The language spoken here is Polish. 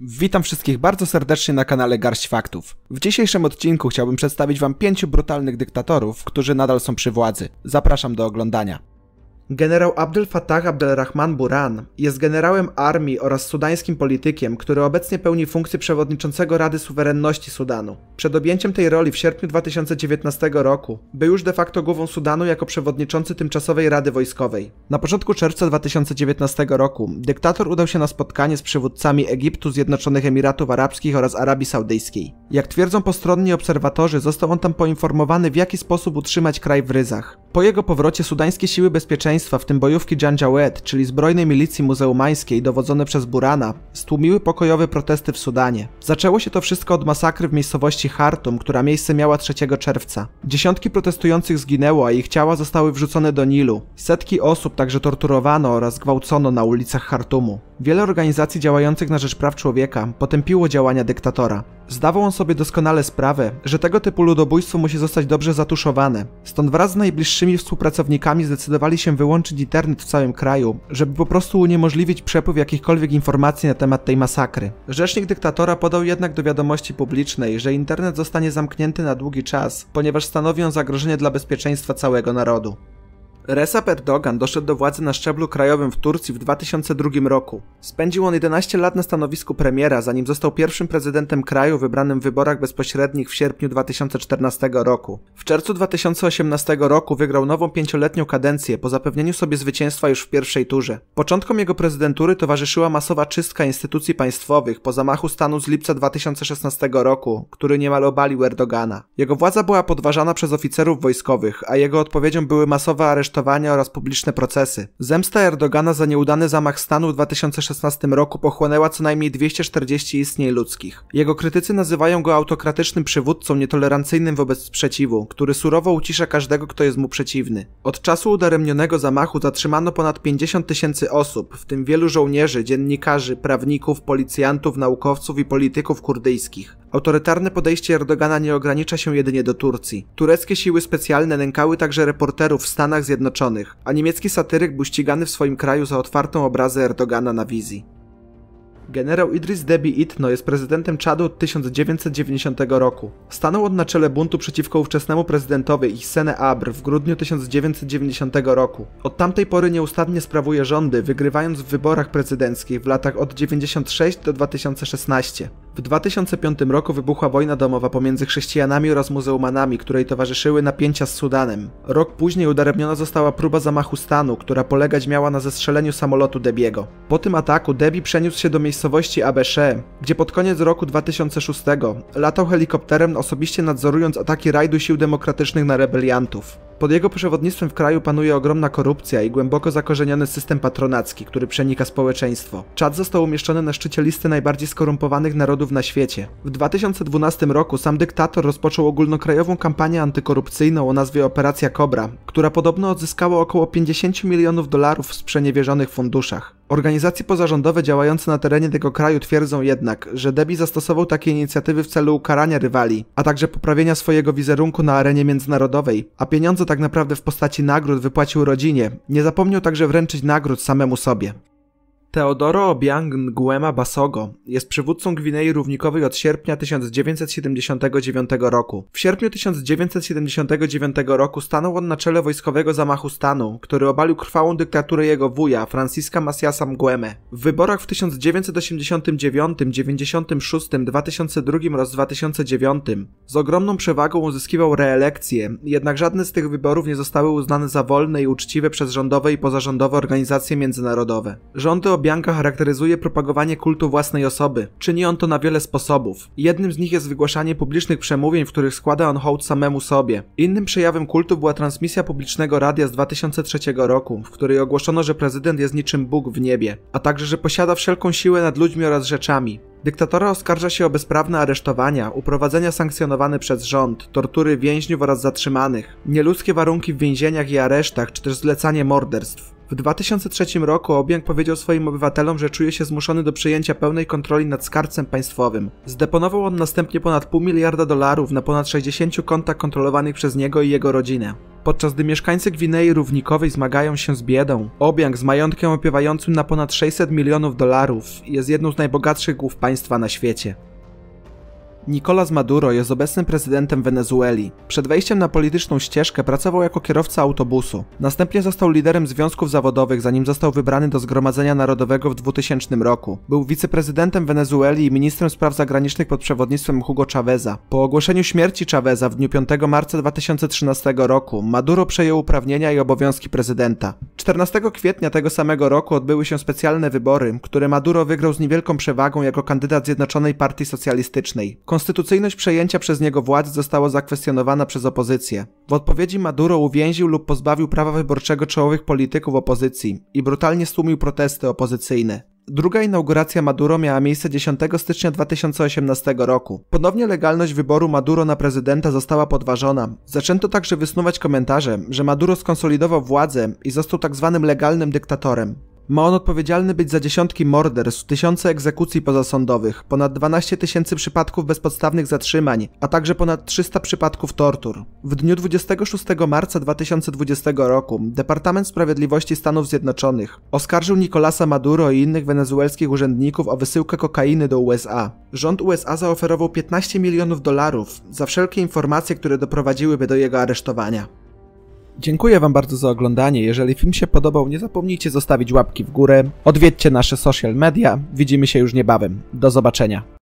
Witam wszystkich bardzo serdecznie na kanale Garść Faktów. W dzisiejszym odcinku chciałbym przedstawić Wam pięciu brutalnych dyktatorów, którzy nadal są przy władzy. Zapraszam do oglądania. Generał Abdel Fattah Abdelrahman Buran jest generałem armii oraz sudańskim politykiem, który obecnie pełni funkcję przewodniczącego Rady Suwerenności Sudanu. Przed objęciem tej roli w sierpniu 2019 roku był już de facto głową Sudanu jako przewodniczący tymczasowej Rady Wojskowej. Na początku czerwca 2019 roku dyktator udał się na spotkanie z przywódcami Egiptu, Zjednoczonych Emiratów Arabskich oraz Arabii Saudyjskiej. Jak twierdzą postronni obserwatorzy, został on tam poinformowany w jaki sposób utrzymać kraj w ryzach. Po jego powrocie sudańskie siły bezpieczeństwa, w tym bojówki Janjaweed, czyli zbrojnej milicji muzeumańskiej dowodzone przez Burana, stłumiły pokojowe protesty w Sudanie. Zaczęło się to wszystko od masakry w miejscowości Hartum, która miejsce miała 3 czerwca. Dziesiątki protestujących zginęło, a ich ciała zostały wrzucone do Nilu. Setki osób także torturowano oraz gwałcono na ulicach Hartumu. Wiele organizacji działających na rzecz praw człowieka potępiło działania dyktatora. Zdawał on sobie doskonale sprawę, że tego typu ludobójstwo musi zostać dobrze zatuszowane. Stąd wraz z najbliższymi współpracownikami zdecydowali się wyłączyć internet w całym kraju, żeby po prostu uniemożliwić przepływ jakichkolwiek informacji na temat tej masakry. Rzecznik dyktatora podał jednak do wiadomości publicznej, że internet zostanie zamknięty na długi czas, ponieważ stanowi on zagrożenie dla bezpieczeństwa całego narodu. Recep Erdogan doszedł do władzy na szczeblu krajowym w Turcji w 2002 roku. Spędził on 11 lat na stanowisku premiera, zanim został pierwszym prezydentem kraju wybranym w wyborach bezpośrednich w sierpniu 2014 roku. W czerwcu 2018 roku wygrał nową pięcioletnią kadencję po zapewnieniu sobie zwycięstwa już w pierwszej turze. Początkom jego prezydentury towarzyszyła masowa czystka instytucji państwowych po zamachu stanu z lipca 2016 roku, który niemal obalił Erdogana. Jego władza była podważana przez oficerów wojskowych, a jego odpowiedzią były masowe aresztowania aresztowania oraz publiczne procesy. Zemsta Erdogana za nieudany zamach stanu w 2016 roku pochłonęła co najmniej 240 istnień ludzkich. Jego krytycy nazywają go autokratycznym przywódcą nietolerancyjnym wobec sprzeciwu, który surowo ucisza każdego, kto jest mu przeciwny. Od czasu udaremnionego zamachu zatrzymano ponad 50 tysięcy osób, w tym wielu żołnierzy, dziennikarzy, prawników, policjantów, naukowców i polityków kurdyjskich. Autorytarne podejście Erdogana nie ogranicza się jedynie do Turcji. Tureckie siły specjalne nękały także reporterów w Stanach Zjednoczonych Zjednoczonych, a niemiecki satyryk był ścigany w swoim kraju za otwartą obrazę Erdogana na wizji. Generał Idris Deby Itno jest prezydentem Czadu od 1990 roku. Stanął on na czele buntu przeciwko ówczesnemu prezydentowi Hissene Abr w grudniu 1990 roku. Od tamtej pory nieustannie sprawuje rządy, wygrywając w wyborach prezydenckich w latach od 1996 do 2016. W 2005 roku wybuchła wojna domowa pomiędzy chrześcijanami oraz muzułmanami, której towarzyszyły napięcia z Sudanem. Rok później udaremniona została próba zamachu stanu, która polegać miała na zestrzeleniu samolotu Debiego. Po tym ataku Debi przeniósł się do miejscowości Abesze, gdzie pod koniec roku 2006 latał helikopterem osobiście nadzorując ataki rajdu sił demokratycznych na rebeliantów. Pod jego przewodnictwem w kraju panuje ogromna korupcja i głęboko zakorzeniony system patronacki, który przenika społeczeństwo. Czad został umieszczony na szczycie listy najbardziej skorumpowanych narodów na świecie. W 2012 roku sam dyktator rozpoczął ogólnokrajową kampanię antykorupcyjną o nazwie Operacja Cobra, która podobno odzyskała około 50 milionów dolarów w sprzeniewierzonych funduszach. Organizacje pozarządowe działające na terenie tego kraju twierdzą jednak, że Debi zastosował takie inicjatywy w celu ukarania rywali, a także poprawienia swojego wizerunku na arenie międzynarodowej, a pieniądze tak naprawdę w postaci nagród wypłacił rodzinie. Nie zapomniał także wręczyć nagród samemu sobie. Teodoro Obiang Nguema Basogo jest przywódcą Gwinei Równikowej od sierpnia 1979 roku. W sierpniu 1979 roku stanął on na czele wojskowego zamachu stanu, który obalił krwawą dyktaturę jego wuja, Franciska Masiasa Nguemę. W wyborach w 1989, 96, 2002 oraz 2009 z ogromną przewagą uzyskiwał reelekcję, jednak żadne z tych wyborów nie zostały uznane za wolne i uczciwe przez rządowe i pozarządowe organizacje międzynarodowe. Rządy Bianka charakteryzuje propagowanie kultu własnej osoby. Czyni on to na wiele sposobów. Jednym z nich jest wygłaszanie publicznych przemówień, w których składa on hołd samemu sobie. Innym przejawem kultu była transmisja publicznego radia z 2003 roku, w której ogłoszono, że prezydent jest niczym Bóg w niebie, a także, że posiada wszelką siłę nad ludźmi oraz rzeczami. Dyktatora oskarża się o bezprawne aresztowania, uprowadzenia sankcjonowane przez rząd, tortury więźniów oraz zatrzymanych, nieludzkie warunki w więzieniach i aresztach, czy też zlecanie morderstw. W 2003 roku Obiang powiedział swoim obywatelom, że czuje się zmuszony do przejęcia pełnej kontroli nad skarbcem państwowym. Zdeponował on następnie ponad pół miliarda dolarów na ponad 60 kontach kontrolowanych przez niego i jego rodzinę. Podczas gdy mieszkańcy Gwinei Równikowej zmagają się z biedą, Obiang z majątkiem opiewającym na ponad 600 milionów dolarów jest jedną z najbogatszych głów państwa na świecie. Nicolás Maduro jest obecnym prezydentem Wenezueli. Przed wejściem na polityczną ścieżkę pracował jako kierowca autobusu. Następnie został liderem związków zawodowych, zanim został wybrany do Zgromadzenia Narodowego w 2000 roku. Był wiceprezydentem Wenezueli i ministrem spraw zagranicznych pod przewodnictwem Hugo Chaveza. Po ogłoszeniu śmierci Chaveza w dniu 5 marca 2013 roku Maduro przejął uprawnienia i obowiązki prezydenta. 14 kwietnia tego samego roku odbyły się specjalne wybory, które Maduro wygrał z niewielką przewagą jako kandydat Zjednoczonej Partii Socjalistycznej. Konstytucyjność przejęcia przez niego władzy została zakwestionowana przez opozycję. W odpowiedzi Maduro uwięził lub pozbawił prawa wyborczego czołowych polityków opozycji i brutalnie stłumił protesty opozycyjne. Druga inauguracja Maduro miała miejsce 10 stycznia 2018 roku. Ponownie legalność wyboru Maduro na prezydenta została podważona. Zaczęto także wysnuwać komentarze, że Maduro skonsolidował władzę i został tzw. Tak legalnym dyktatorem. Ma on odpowiedzialny być za dziesiątki morderstw, tysiące egzekucji pozasądowych, ponad 12 tysięcy przypadków bezpodstawnych zatrzymań, a także ponad 300 przypadków tortur. W dniu 26 marca 2020 roku Departament Sprawiedliwości Stanów Zjednoczonych oskarżył Nicolasa Maduro i innych wenezuelskich urzędników o wysyłkę kokainy do USA. Rząd USA zaoferował 15 milionów dolarów za wszelkie informacje, które doprowadziłyby do jego aresztowania. Dziękuję Wam bardzo za oglądanie. Jeżeli film się podobał, nie zapomnijcie zostawić łapki w górę. Odwiedźcie nasze social media. Widzimy się już niebawem. Do zobaczenia.